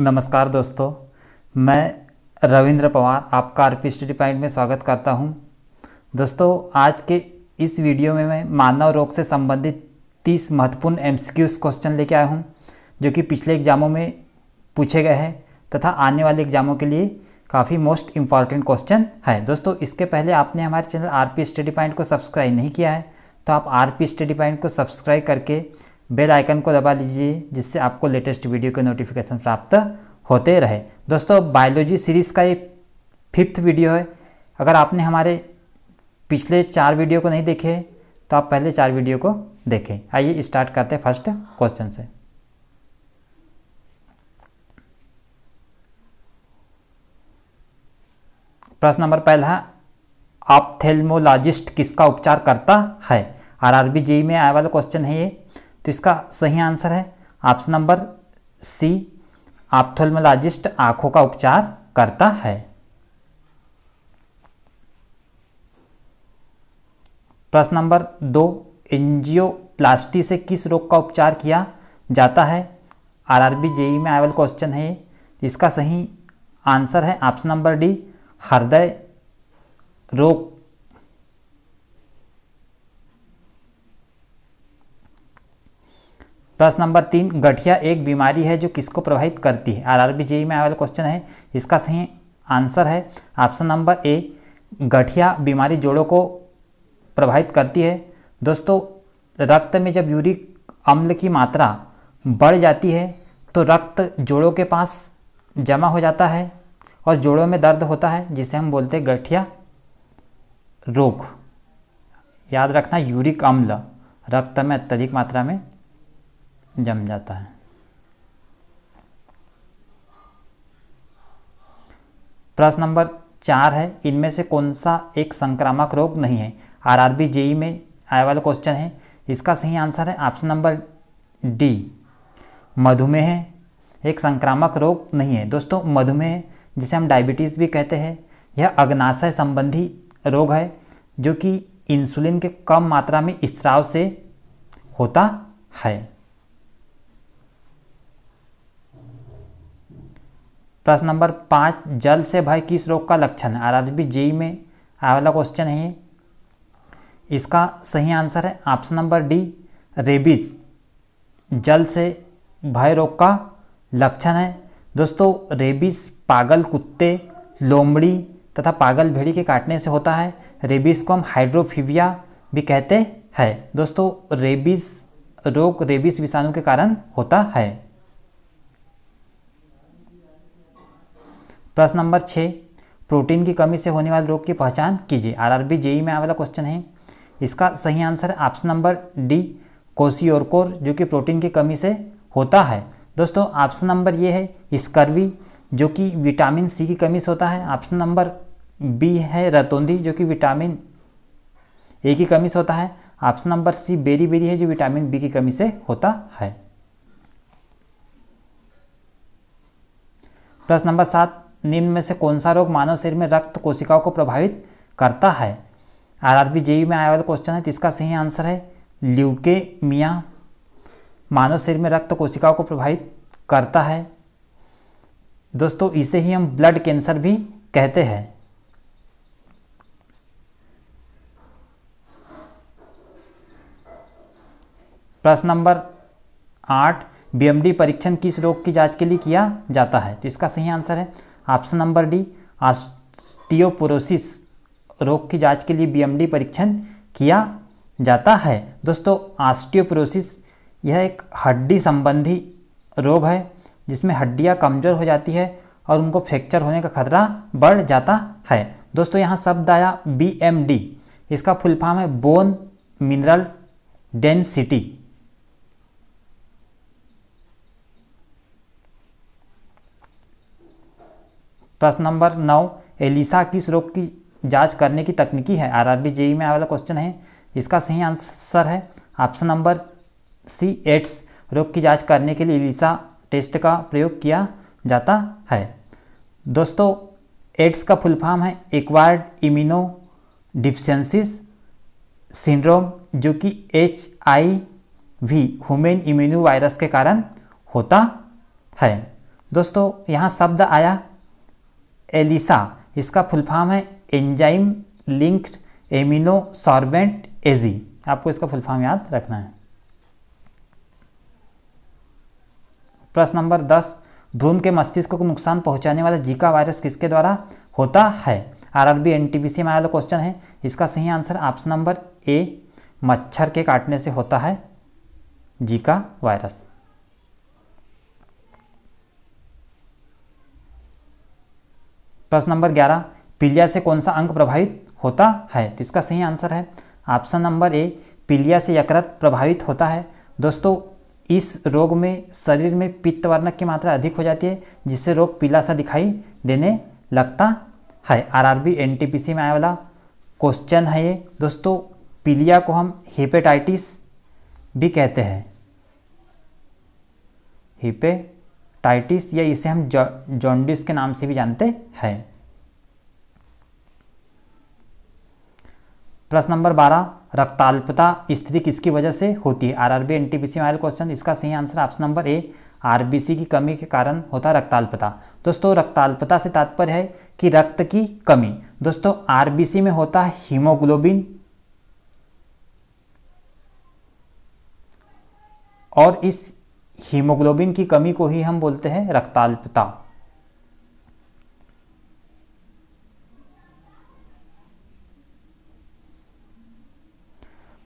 नमस्कार दोस्तों मैं रविंद्र पवार आपका आर पी स्टडी पॉइंट में स्वागत करता हूं। दोस्तों आज के इस वीडियो में मैं मानव रोग से संबंधित तीस महत्वपूर्ण एम क्वेश्चन लेके आया हूं, जो कि पिछले एग्जामों में पूछे गए हैं तथा आने वाले एग्जामों के लिए काफ़ी मोस्ट इम्पॉर्टेंट क्वेश्चन है दोस्तों इसके पहले आपने हमारे चैनल आर स्टडी पॉइंट को सब्सक्राइब नहीं किया है तो आप आर स्टडी पॉइंट को सब्सक्राइब करके बेल आइकन को दबा लीजिए जिससे आपको लेटेस्ट वीडियो के नोटिफिकेशन प्राप्त होते रहे दोस्तों बायोलॉजी सीरीज़ का ये फिफ्थ वीडियो है अगर आपने हमारे पिछले चार वीडियो को नहीं देखे तो आप पहले चार वीडियो को देखें आइए स्टार्ट करते हैं फर्स्ट क्वेश्चन से प्रश्न नंबर पहला ऑप्थेल्मोलॉजिस्ट किसका उपचार करता है आरआरबी जेई में आया वाला क्वेश्चन है ये तो इसका सही आंसर है ऑप्शन नंबर सी ऑप्थोलमोलॉजिस्ट आंखों का उपचार करता है प्रश्न नंबर दो एंजियोप्लास्टी से किस रोग का उपचार किया जाता है आरआरबी जेई में आएवल क्वेश्चन है इसका सही आंसर है ऑप्शन नंबर डी हृदय रोग प्रश्न नंबर तीन गठिया एक बीमारी है जो किसको प्रभावित करती है आर आर बी जेई में आया वाला क्वेश्चन है इसका सही आंसर है ऑप्शन नंबर ए गठिया बीमारी जोड़ों को प्रभावित करती है दोस्तों रक्त में जब यूरिक अम्ल की मात्रा बढ़ जाती है तो रक्त जोड़ों के पास जमा हो जाता है और जोड़ों में दर्द होता है जिसे हम बोलते हैं गठिया रोग याद रखना यूरिक अम्ल रक्त में अत्यधिक मात्रा में जम जाता है प्रश्न नंबर चार है इनमें से कौन सा एक संक्रामक रोग नहीं है आरआरबी जेई e में आया वाला क्वेश्चन है इसका सही आंसर है ऑप्शन नंबर डी मधुमेह एक संक्रामक रोग नहीं है दोस्तों मधुमेह जिसे हम डायबिटीज़ भी कहते हैं यह अग्नाशय संबंधी रोग है जो कि इंसुलिन के कम मात्रा में स्त्राव से होता है प्रश्न नंबर पाँच जल से भय किस रोग का लक्षण है आर आर बी जेई में आया वाला क्वेश्चन है ये इसका सही आंसर है ऑप्शन नंबर डी रेबीज जल से भय रोग का लक्षण है दोस्तों रेबीज पागल कुत्ते लोमड़ी तथा पागल भेड़ी के काटने से होता है रेबीज को हम हाइड्रोफिविया भी कहते हैं दोस्तों रेबीज रोग रेबीज विषाणु के कारण होता है प्रश्न नंबर छः प्रोटीन की कमी से होने वाले रोग की पहचान कीजिए आर आर बी जेई में वाला क्वेश्चन है इसका सही answer option number D kwashiorkor जो कि प्रोटीन की कमी से होता है दोस्तों ऑप्शन नंबर ये है स्कर्वी जो कि विटामिन सी की कमी से होता है ऑप्शन नंबर बी है रतौंधी जो कि विटामिन ए की कमी से होता है option number C beri beri है जो विटामिन बी की कमी से होता है प्रश्न नंबर सात निम्न में से कौन सा रोग मानव शरीर में रक्त कोशिकाओं को प्रभावित करता है आर आर बी जेई में आया वाला क्वेश्चन है तो इसका सही आंसर है ल्यूकेमिया मानव शरीर में रक्त कोशिकाओं को प्रभावित करता है दोस्तों इसे ही हम ब्लड कैंसर भी कहते हैं प्रश्न नंबर आठ बीएमडी परीक्षण किस रोग की जांच के लिए किया जाता है तो इसका सही आंसर है ऑप्शन नंबर डी ऑस्टियोपोरोसिस रोग की जांच के लिए बीएमडी परीक्षण किया जाता है दोस्तों ऑस्टियोपोरोसिस यह एक हड्डी संबंधी रोग है जिसमें हड्डियाँ कमज़ोर हो जाती है और उनको फ्रैक्चर होने का खतरा बढ़ जाता है दोस्तों यहाँ शब्द आया बी इसका फुल फॉर्म है बोन मिनरल डेंसिटी प्रश्न नंबर नौ एलिसा किस रोग की जांच करने की तकनीकी है आर आर जेई में वाला क्वेश्चन है इसका सही आंसर है ऑप्शन नंबर सी एड्स रोग की जांच करने के लिए एलिसा टेस्ट का प्रयोग किया जाता है दोस्तों एड्स का फुल फॉर्म है एक्वायर्ड इम्यूनो डिफिशेंसिस सिंड्रोम जो कि H I V human immuno virus के कारण होता है दोस्तों यहाँ शब्द आया एलिसा इसका फुल फॉर्म है enzyme linked amino sorbent assay आपको इसका फुल फॉर्म याद रखना है प्रश्न नंबर दस भ्रूण के मस्तिष्क को नुकसान पहुंचाने वाला जीका वायरस किसके द्वारा होता है आरआरबी एनटीपीसी में आया क्वेश्चन तो है इसका सही आंसर ऑप्शन नंबर ए मच्छर के काटने से होता है जीका वायरस प्रश्न नंबर ग्यारह पीलिया से कौन सा अंग प्रभावित होता है जिसका सही आंसर है ऑप्शन नंबर ए पीलिया से यकृत प्रभावित होता है दोस्तों इस रोग में शरीर में पित्तवर्णक की मात्रा अधिक हो जाती है जिससे रोग पीला सा दिखाई देने लगता है आरआरबी एनटीपीसी में आया वाला क्वेश्चन है ये दोस्तों पीलिया को हम हिपेटाइटिस भी कहते हैं हिपे टाइटिस या इसे हम जॉन्डिस के नाम से भी जानते हैं प्रश्न नंबर बारह रक्ताल्पता स्थिति किसकी वजह से होती है आरआरबी एनटीपीसी में क्वेश्चन इसका सही answer option number A RBC की कमी के कारण होता है रक्ताल्पता दोस्तों रक्ताल्पता से तात्पर्य है कि रक्त की कमी दोस्तों आरबीसी में होता है हीमोग्लोबिन और इस हीमोग्लोबिन की कमी को ही हम बोलते हैं रक्ताल्पता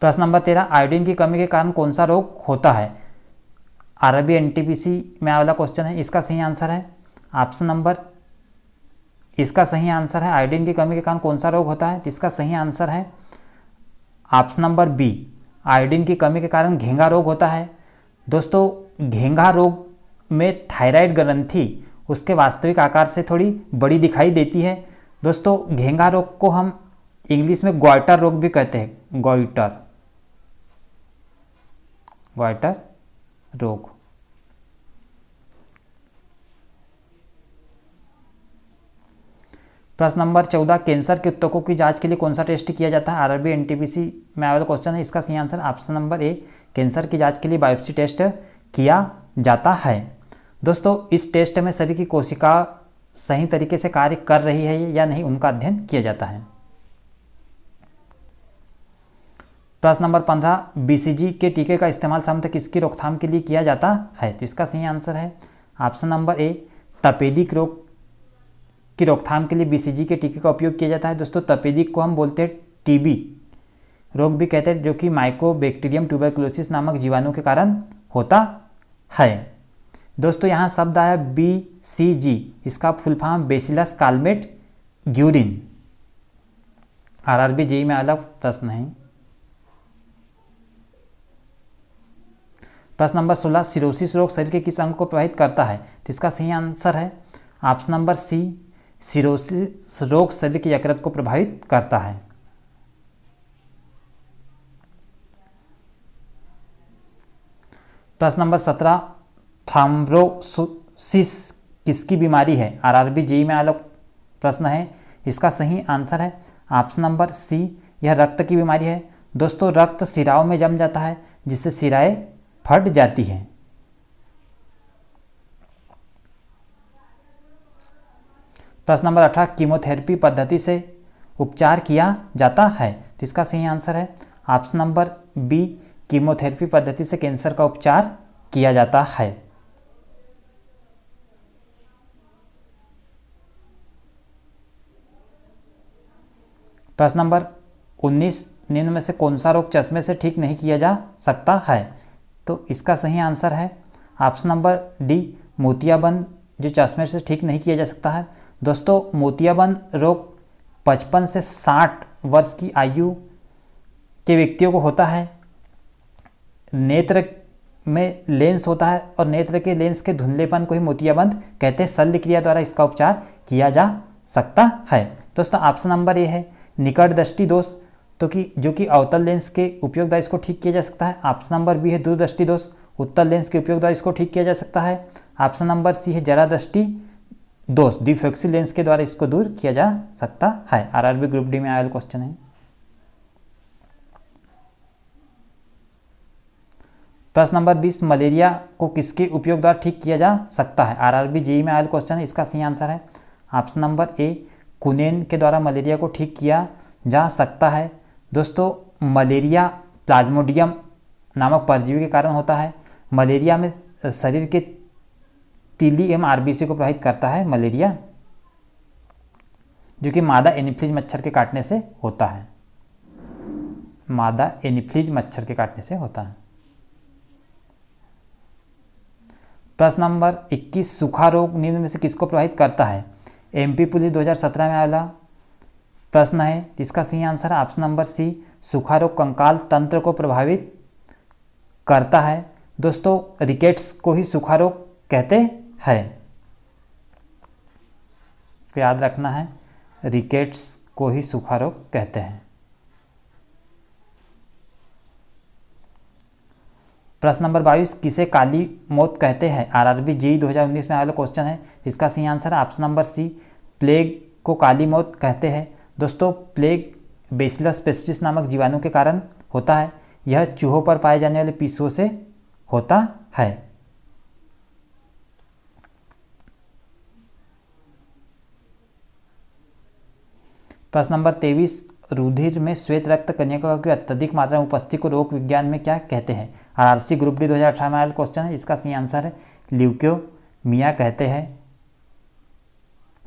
प्रश्न नंबर तेरह आयोडीन की कमी के कारण कौन सा रोग होता है आरबी एनटीपीसी में वाला क्वेश्चन है इसका सही आंसर है ऑप्शन नंबर इसका सही आंसर है आयोडीन की कमी के कारण कौन सा रोग होता है इसका सही आंसर है ऑप्शन नंबर बी आयोडीन की कमी के कारण घेंगा रोग होता है दोस्तों घेंघा रोग में थायराइड ग्रंथि उसके वास्तविक आकार से थोड़ी बड़ी दिखाई देती है दोस्तों घेंघा रोग को हम इंग्लिश में ग्वाइटर रोग भी कहते हैं ग्वाइटर ग्वाइटर रोग प्रश्न नंबर चौदह कैंसर के उत्तकों की जांच के लिए कौन सा टेस्ट किया जाता है आरआरबी एनटीपीसी में आया तो क्वेश्चन है इसका सही answer option number A cancer की जांच के लिए बायोप्सी टेस्ट किया जाता है दोस्तों इस टेस्ट में शरीर की कोशिका सही तरीके से कार्य कर रही है या नहीं उनका अध्ययन किया जाता है प्रश्न नंबर पंद्रह बीसीजी के टीके का इस्तेमाल सामान्यतः किसकी रोकथाम के लिए किया जाता है तो इसका सही आंसर है ऑप्शन नंबर ए तपेदिक रोग की रोकथाम के लिए बीसीजी के टीके का उपयोग किया जाता है दोस्तों तपेदिक को हम बोलते हैं टीबी रोग भी कहते हैं जो कि माइको बैक्टीरियम ट्यूबरकुलोसिस नामक जीवाणु के कारण होता है दोस्तों यहाँ शब्द आया बी सी जी इसका full form bacillus Calmette Guerin R B G में अलग प्रश्न है प्रश्न नंबर 16 सिरोसिस रोग शरीर के किस अंग को प्रभावित करता है तो इसका सही आंसर है ऑप्शन नंबर सी सिरोसिस रोग शरीर की यकृत को प्रभावित करता है प्रश्न नंबर सत्रह थाम्ब्रोसिस किसकी बीमारी है आरआरबी जेई में आलोक प्रश्न है इसका सही आंसर है ऑप्शन नंबर सी यह रक्त की बीमारी है दोस्तों रक्त सिराओं में जम जाता है जिससे सिराएं फट जाती हैं प्रश्न नंबर अठारह कीमोथेरेपी पद्धति से उपचार किया जाता है तो इसका सही आंसर है ऑप्शन नंबर बी कीमोथेरेपी पद्धति से कैंसर का उपचार किया जाता है प्रश्न नंबर 19 निम्न में से कौन सा रोग चश्मे से ठीक नहीं किया जा सकता है तो इसका सही आंसर है ऑप्शन नंबर डी मोतियाबंद जो चश्मे से ठीक नहीं किया जा सकता है दोस्तों मोतियाबंद रोग 55 से 60 वर्ष की आयु के व्यक्तियों को होता है नेत्र में लेंस होता है और नेत्र के लेंस के धुंधलेपन को ही मोतियाबंद कहते हैं शल्य क्रिया द्वारा इसका उपचार किया जा सकता है दोस्तों ऑप्शन नंबर ये है निकट दृष्टि दोष तो कि जो कि अवतल लेंस के उपयोग द्वारा इसको ठीक किया जा सकता है ऑप्शन नंबर बी है दूरदृष्टि दोष उत्तर लेंस के उपयोग द्वारा इसको ठीक किया जा सकता है ऑप्शन नंबर सी है जरा दृष्टि दोष डिफेक्सी लेंस के द्वारा इसको दूर किया जा सकता है आरआरबी ग्रुप डी में आयल क्वेश्चन है प्रश्न नंबर बीस मलेरिया को किसके उपयोग द्वारा ठीक किया जा सकता है आर आर बी में आयल क्वेश्चन है इसका सही आंसर है ऑप्शन नंबर ए कुनेन के द्वारा मलेरिया को ठीक किया जा सकता है दोस्तों मलेरिया प्लाज्मोडियम नामक परजीवी के कारण होता है मलेरिया में शरीर के तिली एवं आरबीसी को प्रभावित करता है मलेरिया जो कि मादा एनिफ्लिज मच्छर के काटने से होता है मादा एनिफ्लिज मच्छर के काटने से होता है प्रश्न नंबर 21 सूखा रोग निम्न में से किसको प्रभावित करता है एमपी पुलिस 2017 में आया प्रश्न है इसका सही आंसर है ऑप्शन नंबर सी सूखा रोग कंकाल तंत्र को प्रभावित करता है दोस्तों रिकेट्स को ही सूखा रोग कहते हैं तो याद रखना है रिकेट्स को ही सूखा रोग कहते हैं प्रश्न नंबर बाईस किसे काली मौत कहते हैं आरआरबी जी 2019 में आया क्वेश्चन है इसका सही answer option number C plague को काली मौत कहते हैं दोस्तों प्लेग बेसिलस पेस्टिस नामक जीवाणु के कारण होता है यह चूहों पर पाए जाने वाले पीसों से होता है प्रश्न नंबर तेईस रुधिर में श्वेत रक्त कन्या की अत्यधिक मात्रा में उपस्थिति को रोग विज्ञान में क्या कहते हैं आरआरसी ग्रुप डी 2018 में आया क्वेश्चन है इसका सही आंसर है मिया कहते हैं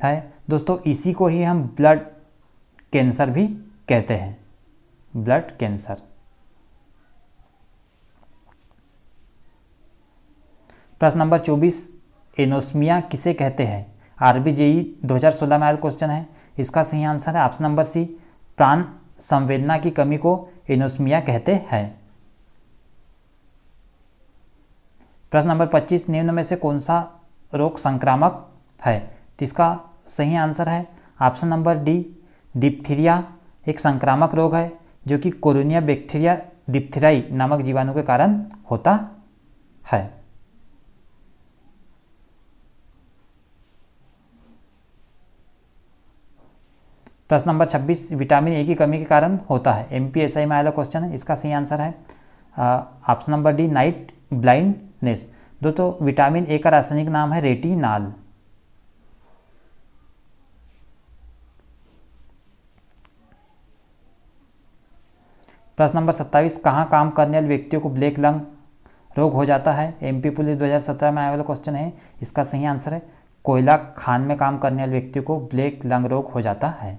है दोस्तों इसी को ही हम ब्लड कैंसर भी कहते हैं ब्लड कैंसर प्रश्न नंबर चौबीस एनोस्मिया किसे कहते हैं आरबीजेई e 2016 में आया क्वेश्चन है इसका सही आंसर है ऑप्शन नंबर सी प्राण संवेदना की कमी को एनोस्मिया कहते हैं प्रश्न नंबर 25 निम्न में से कौन सा रोग संक्रामक है इसका सही आंसर है ऑप्शन नंबर डी डिप्थीरिया एक संक्रामक रोग है जो कि कोरोनिया बैक्टीरिया डिप्थिराई नामक जीवाणु के कारण होता है प्रश्न नंबर 26 विटामिन ए की कमी के कारण होता है एम में आया क्वेश्चन है इसका सही आंसर है option number D night blindness दोस्तों विटामिन ए का रासायनिक नाम है रेटिनाल प्रश्न नंबर 27 कहाँ काम करने वाले व्यक्तियों को ब्लैक लंग रोग हो जाता है एमपी पुलिस 2017 में आया वाला क्वेश्चन है इसका सही आंसर है कोयला खान में काम करने वाले व्यक्तियों को ब्लैक लंग रोग हो जाता है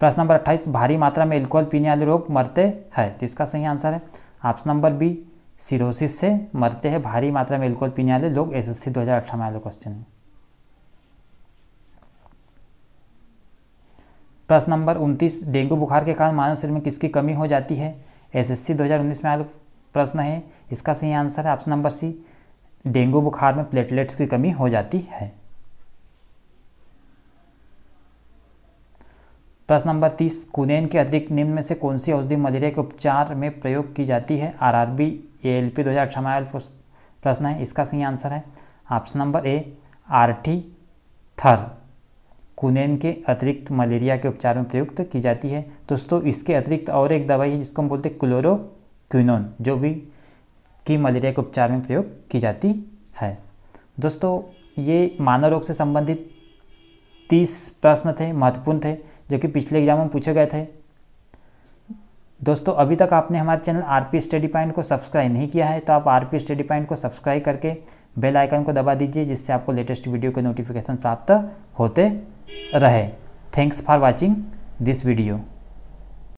प्रश्न नंबर अट्ठाईस भारी मात्रा में एल्कोहल पीने वाले लोग मरते हैं तो इसका सही आंसर है ऑप्शन नंबर बी सिरोसिस से मरते हैं भारी मात्रा में एल्कोहल पीने वाले लोग एस एस सी दो हज़ार अठारह में आए क्वेश्चन है प्रश्न नंबर 29 डेंगू बुखार के कारण मानव शरीर में किसकी कमी हो जाती है एसएससी 2019 में आया प्रश्न है इसका सही आंसर है ऑप्शन नंबर सी डेंगू बुखार में प्लेटलेट्स की कमी हो जाती है प्रश्न नंबर तीस कुदेन के अतिरिक्त निम्न में से कौन सी औषधि मलेरिया के उपचार में प्रयोग की जाती है R R B A L P दो हज़ार अठारह प्रश्न है इसका सही आंसर है ऑप्शन नंबर ए आरठी थर कुनेन के अतिरिक्त मलेरिया के उपचार में प्रयुक्त की जाती है दोस्तों इसके अतिरिक्त और एक दवाई है जिसको हम बोलते हैं क्लोरोक्विनोन जो भी की मलेरिया के उपचार में प्रयोग की जाती है दोस्तों ये मानव रोग से संबंधित तीस प्रश्न थे महत्वपूर्ण थे जो कि पिछले एग्जाम में पूछे गए थे दोस्तों अभी तक आपने हमारे channel R P study point को सब्सक्राइब नहीं किया है तो आप आर पी स्टडी पॉइंट को सब्सक्राइब करके बेल आइकन को दबा दीजिए जिससे आपको लेटेस्ट वीडियो के नोटिफिकेशन प्राप्त होते रहे thanks for watching this video